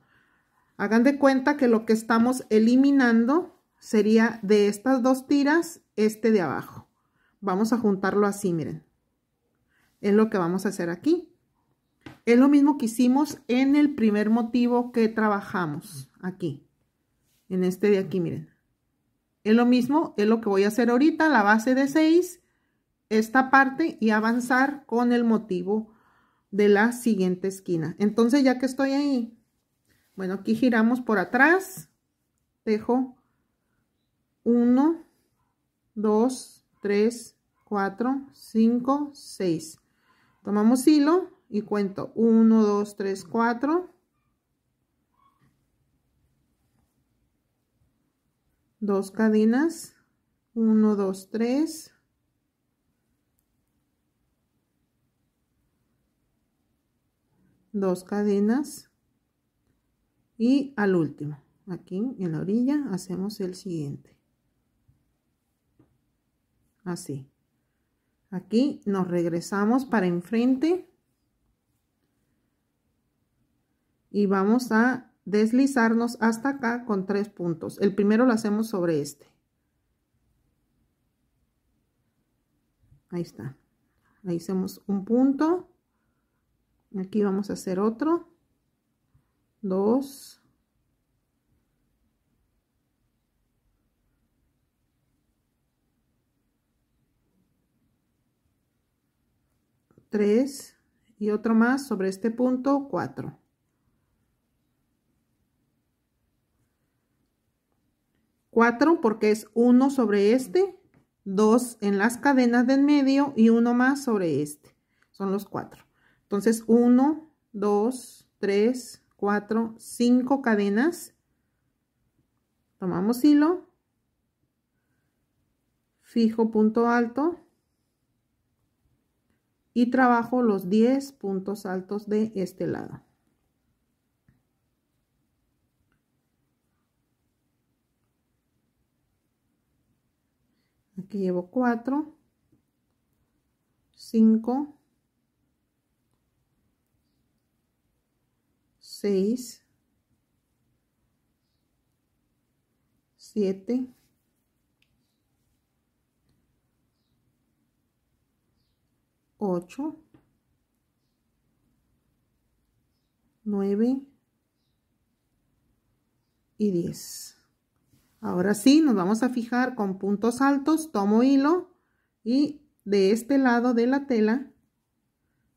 Hagan de cuenta que lo que estamos eliminando sería de estas dos tiras, este de abajo. Vamos a juntarlo así, miren. Es lo que vamos a hacer aquí. Es lo mismo que hicimos en el primer motivo que trabajamos aquí. En este de aquí, miren. Es lo mismo, es lo que voy a hacer ahorita, la base de 6, esta parte y avanzar con el motivo de la siguiente esquina. Entonces, ya que estoy ahí, bueno, aquí giramos por atrás, tejo 1, 2, 3, 4, 5, 6. Tomamos hilo y cuento 1, 2, 3, 4. dos cadenas, 1, 2, 3, dos cadenas y al último, aquí en la orilla, hacemos el siguiente así. Aquí nos regresamos para enfrente y vamos a deslizarnos hasta acá con tres puntos. El primero lo hacemos sobre este. Ahí está. Ahí hacemos un punto. Aquí vamos a hacer otro. Dos. 3 y otro más sobre este punto 4 4 porque es 1 sobre este 2 en las cadenas del medio y 1 más sobre este son los 4 entonces 1 2 3 4 5 cadenas tomamos hilo fijo punto alto y trabajo los 10 puntos altos de este lado. Aquí llevo 4, 5, 6, 7, 8, 9 y 10. Ahora sí, nos vamos a fijar con puntos altos, tomo hilo y de este lado de la tela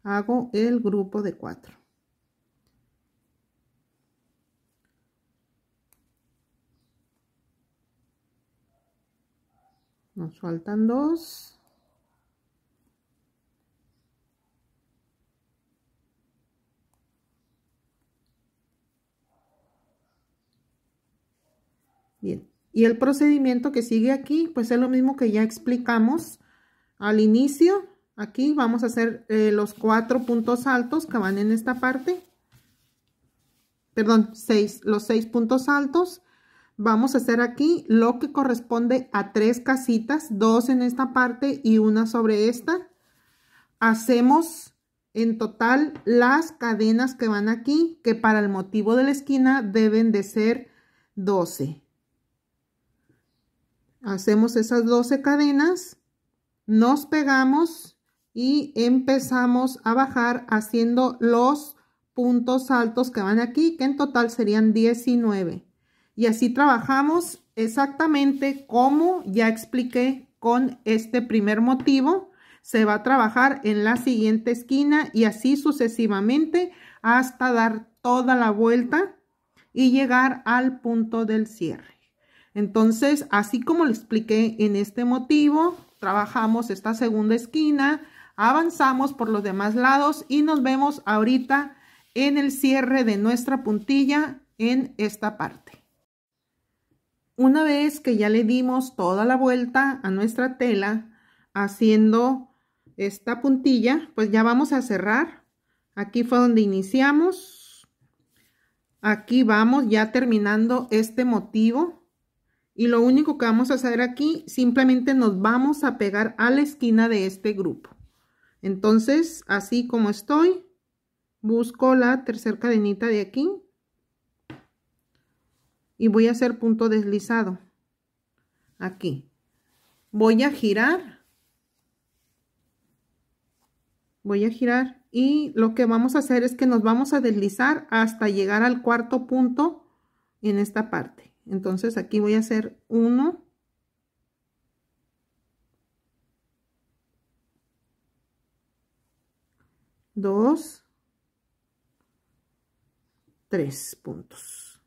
hago el grupo de 4. Nos faltan dos. y el procedimiento que sigue aquí, pues es lo mismo que ya explicamos al inicio. Aquí vamos a hacer eh, los cuatro puntos altos que van en esta parte. Perdón, seis, los seis puntos altos. Vamos a hacer aquí lo que corresponde a tres casitas, dos en esta parte y una sobre esta. Hacemos en total las cadenas que van aquí, que para el motivo de la esquina deben de ser 12. Hacemos esas 12 cadenas, nos pegamos y empezamos a bajar haciendo los puntos altos que van aquí, que en total serían 19. Y así trabajamos exactamente como ya expliqué con este primer motivo. Se va a trabajar en la siguiente esquina y así sucesivamente hasta dar toda la vuelta y llegar al punto del cierre. Entonces, así como le expliqué en este motivo, trabajamos esta segunda esquina, avanzamos por los demás lados y nos vemos ahorita en el cierre de nuestra puntilla en esta parte. Una vez que ya le dimos toda la vuelta a nuestra tela haciendo esta puntilla, pues ya vamos a cerrar. Aquí fue donde iniciamos. Aquí vamos ya terminando este motivo y lo único que vamos a hacer aquí, simplemente nos vamos a pegar a la esquina de este grupo. Entonces, así como estoy, busco la tercera cadenita de aquí. Y voy a hacer punto deslizado. Aquí. Voy a girar. Voy a girar. Y lo que vamos a hacer es que nos vamos a deslizar hasta llegar al cuarto punto en esta parte. Entonces aquí voy a hacer uno, dos, tres puntos.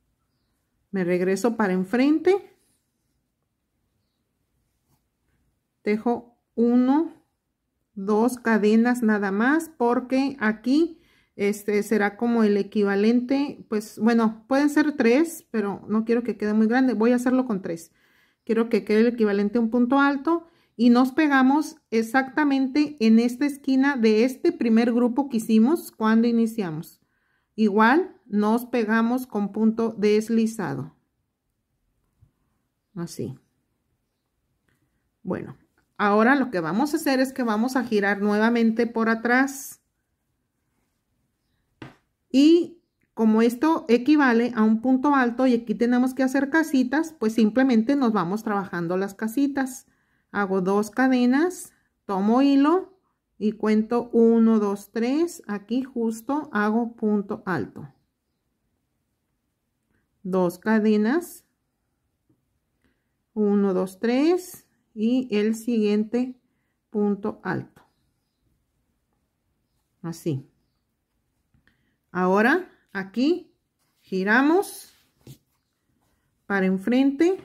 Me regreso para enfrente. Dejo uno dos cadenas nada más porque aquí este será como el equivalente, pues bueno, pueden ser tres, pero no quiero que quede muy grande, voy a hacerlo con tres. Quiero que quede el equivalente a un punto alto y nos pegamos exactamente en esta esquina de este primer grupo que hicimos cuando iniciamos. Igual nos pegamos con punto deslizado. Así. Bueno, ahora lo que vamos a hacer es que vamos a girar nuevamente por atrás y como esto equivale a un punto alto y aquí tenemos que hacer casitas, pues simplemente nos vamos trabajando las casitas. Hago dos cadenas, tomo hilo y cuento 1, dos tres Aquí justo hago punto alto. Dos cadenas. 1, dos tres y el siguiente punto alto. Así. Ahora aquí giramos para enfrente.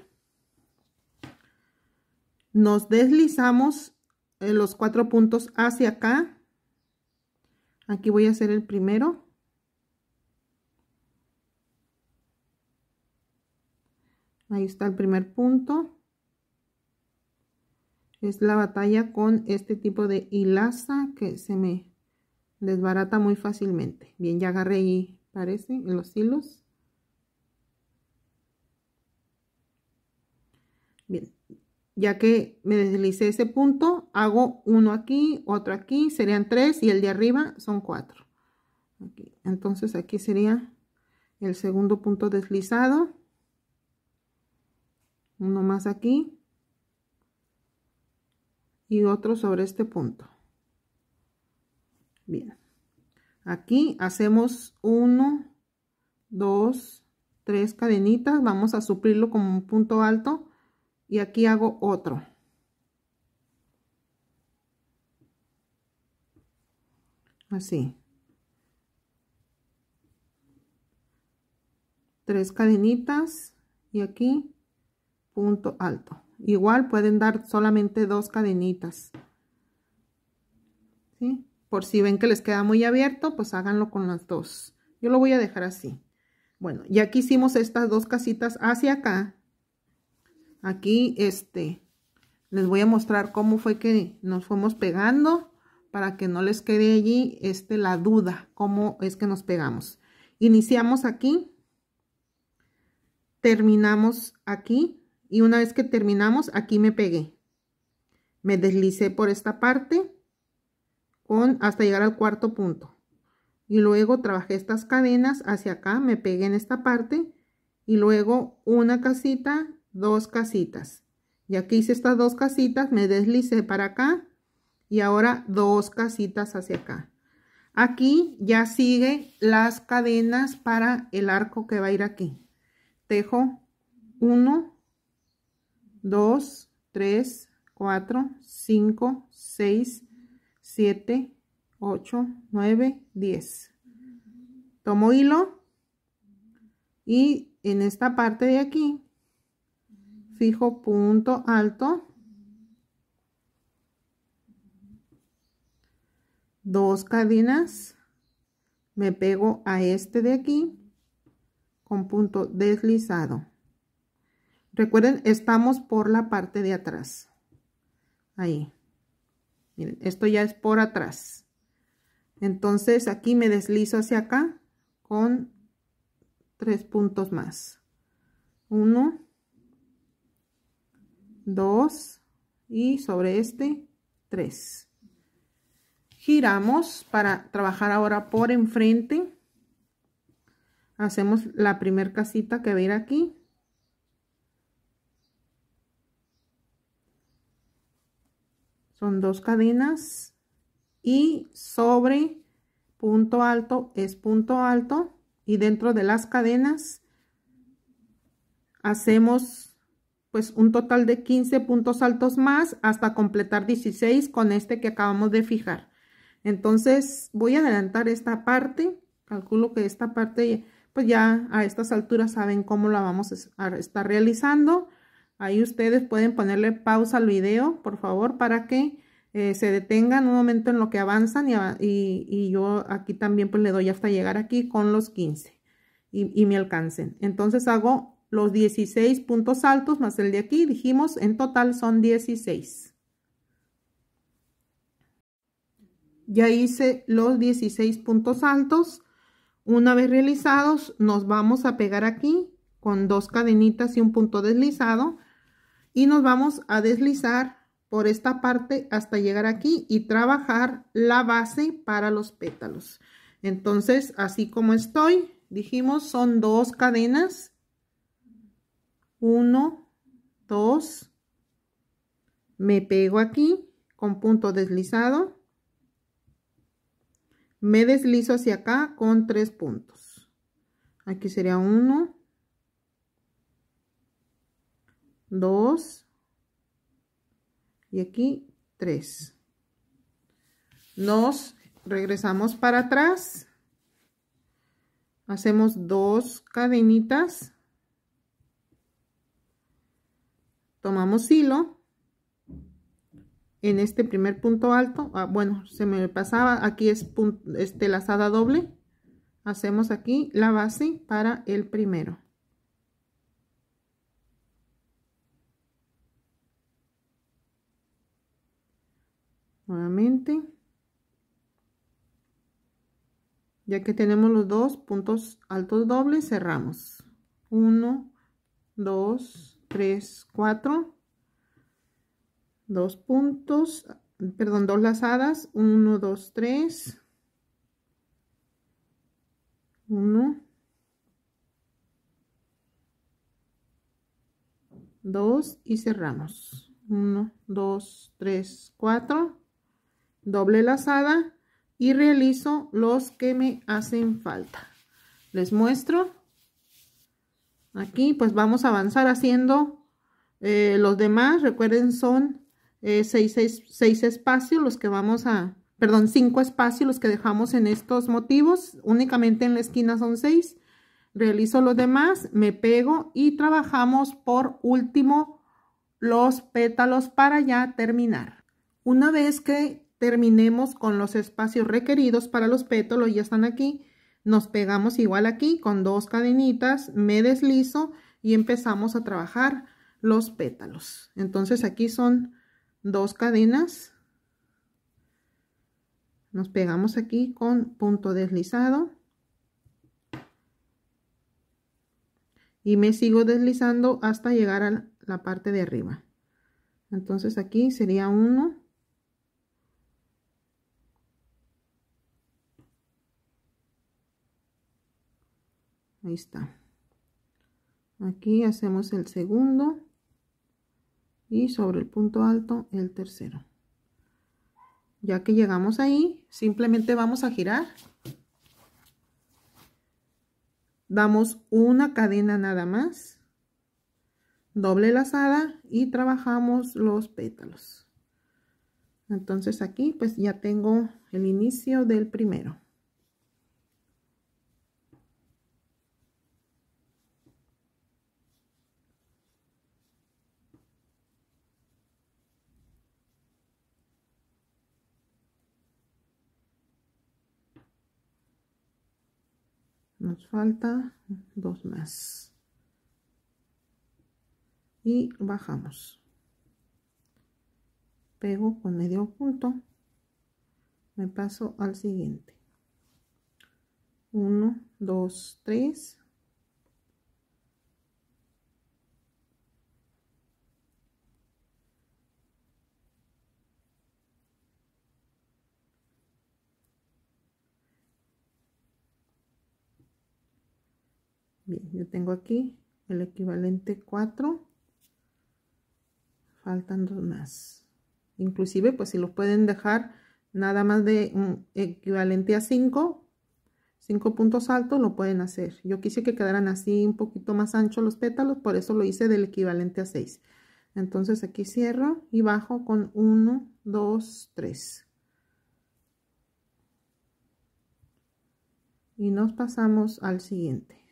Nos deslizamos en eh, los cuatro puntos hacia acá. Aquí voy a hacer el primero. Ahí está el primer punto. Es la batalla con este tipo de hilaza que se me desbarata muy fácilmente. Bien, ya agarré y parece los hilos. Bien, ya que me deslicé ese punto, hago uno aquí, otro aquí, serían tres y el de arriba son cuatro. Entonces aquí sería el segundo punto deslizado. Uno más aquí. Y otro sobre este punto. Bien. Aquí hacemos 1, 2, 3 cadenitas. Vamos a suplirlo con un punto alto. Y aquí hago otro. Así. Tres cadenitas. Y aquí punto alto. Igual pueden dar solamente dos cadenitas. ¿Sí? si ven que les queda muy abierto, pues háganlo con las dos. Yo lo voy a dejar así. Bueno, ya aquí hicimos estas dos casitas hacia acá. Aquí, este, les voy a mostrar cómo fue que nos fuimos pegando para que no les quede allí este, la duda, cómo es que nos pegamos. Iniciamos aquí, terminamos aquí y una vez que terminamos, aquí me pegué. Me deslicé por esta parte hasta llegar al cuarto punto y luego trabajé estas cadenas hacia acá me pegué en esta parte y luego una casita dos casitas y aquí hice estas dos casitas me deslicé para acá y ahora dos casitas hacia acá aquí ya sigue las cadenas para el arco que va a ir aquí tejo 1 2 3 4 5 6 7, 8, 9, 10. Tomo hilo y en esta parte de aquí fijo punto alto, dos cadenas, me pego a este de aquí con punto deslizado. Recuerden, estamos por la parte de atrás. Ahí esto ya es por atrás. Entonces aquí me deslizo hacia acá con tres puntos más. Uno, dos y sobre este tres. Giramos para trabajar ahora por enfrente. Hacemos la primer casita que va aquí dos cadenas y sobre punto alto es punto alto y dentro de las cadenas hacemos pues un total de 15 puntos altos más hasta completar 16 con este que acabamos de fijar entonces voy a adelantar esta parte calculo que esta parte pues ya a estas alturas saben cómo la vamos a estar realizando Ahí ustedes pueden ponerle pausa al video, por favor, para que eh, se detengan un momento en lo que avanzan y, yo aquí también pues le doy hasta llegar aquí con los 15 y, y me alcancen. Entonces hago los 16 puntos altos más el de aquí, dijimos en total son 16. Ya hice los 16 puntos altos. Una vez realizados nos vamos a pegar aquí con dos cadenitas y un punto deslizado y nos vamos a deslizar por esta parte hasta llegar aquí y trabajar la base para los pétalos. Entonces, así como estoy, dijimos son dos cadenas. Uno, dos. Me pego aquí con punto deslizado. Me deslizo hacia acá con tres puntos. Aquí sería uno, 2 y aquí 3. Nos regresamos para atrás. Hacemos dos cadenitas. Tomamos hilo. En este primer punto alto, ah, bueno, se me pasaba, aquí es punto, este, lazada doble. Hacemos aquí la base para el primero. nuevamente ya que tenemos los dos puntos altos dobles cerramos 1 2 3 4 dos puntos perdón dos lazadas 1 2 3 1 2 y cerramos 1 2 3 4 doble lazada y realizo los que me hacen falta les muestro aquí pues vamos a avanzar haciendo eh, los demás recuerden son eh, seis, espacios los que vamos a perdón cinco espacios los que dejamos en estos motivos únicamente en la esquina son seis realizo los demás me pego y trabajamos por último los pétalos para ya terminar una vez que terminemos con los espacios requeridos para los pétalos, ya están aquí, nos pegamos igual aquí con dos cadenitas, me deslizo y empezamos a trabajar los pétalos. Entonces aquí son dos cadenas, nos pegamos aquí con punto deslizado y me sigo deslizando hasta llegar a la parte de arriba. Entonces aquí sería uno ahí está aquí hacemos el segundo y sobre el punto alto el tercero ya que llegamos ahí simplemente vamos a girar damos una cadena nada más doble lazada y trabajamos los pétalos entonces aquí pues ya tengo el inicio del primero nos falta dos más y bajamos pego con medio punto me paso al siguiente 1 2 3 Bien, yo tengo aquí el equivalente 4. Faltan dos más. Inclusive, pues si lo pueden dejar nada más de un mm, equivalente a 5, 5 puntos altos, lo pueden hacer. Yo quise que quedaran así un poquito más ancho los pétalos, por eso lo hice del equivalente a 6. Entonces aquí cierro y bajo con 1, 2, 3. y nos pasamos al siguiente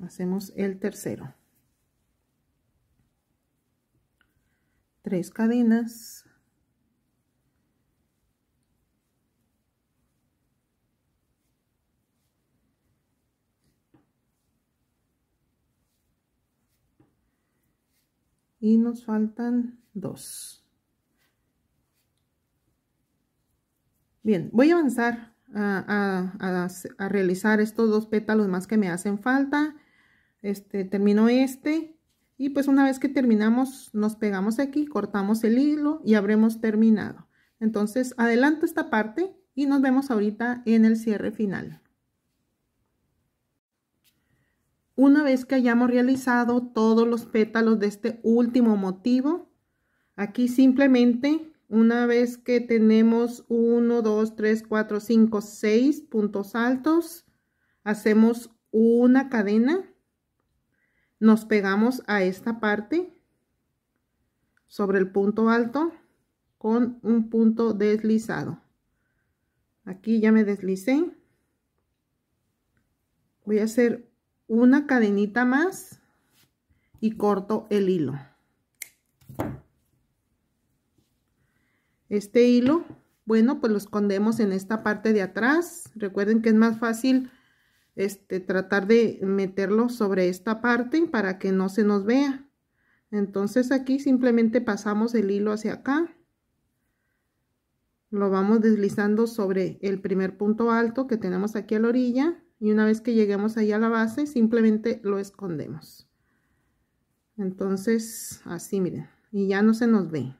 hacemos el tercero tres cadenas y nos faltan dos bien voy a avanzar a realizar estos dos pétalos más que me hacen falta este terminó este y pues una vez que terminamos nos pegamos aquí cortamos el hilo y habremos terminado entonces adelanto esta parte y nos vemos ahorita en el cierre final una vez que hayamos realizado todos los pétalos de este último motivo aquí simplemente una vez que tenemos 1 2 3 4 5 6 puntos altos hacemos una cadena nos pegamos a esta parte sobre el punto alto con un punto deslizado aquí ya me deslicé voy a hacer una cadenita más y corto el hilo este hilo bueno pues lo escondemos en esta parte de atrás recuerden que es más fácil este, tratar de meterlo sobre esta parte para que no se nos vea. Entonces aquí simplemente pasamos el hilo hacia acá. Lo vamos deslizando sobre el primer punto alto que tenemos aquí a la orilla. Y una vez que lleguemos ahí a la base, simplemente lo escondemos. Entonces, así miren. Y ya no se nos ve.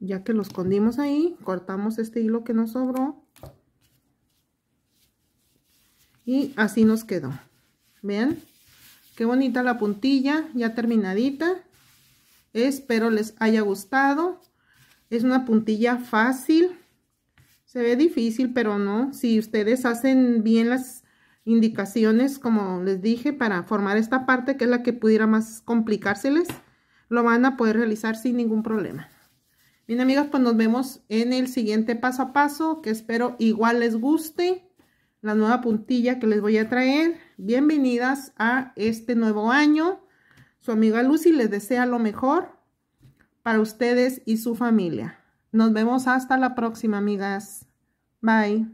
ya que lo escondimos ahí, cortamos este hilo que nos sobró. Y así nos quedó. ¿Ven? Qué bonita la puntilla, ya terminadita. Espero les haya gustado. Es una puntilla fácil. Se ve difícil, pero no. Si ustedes hacen bien las indicaciones, como les dije, para formar esta parte, que es la que pudiera más complicárseles, lo van a poder realizar sin ningún problema. Bien, amigas, pues nos vemos en el siguiente paso a paso, que espero igual les guste la nueva puntilla que les voy a traer. Bienvenidas a este nuevo año. Su amiga Lucy les desea lo mejor para ustedes y su familia. Nos vemos hasta la próxima, amigas. Bye.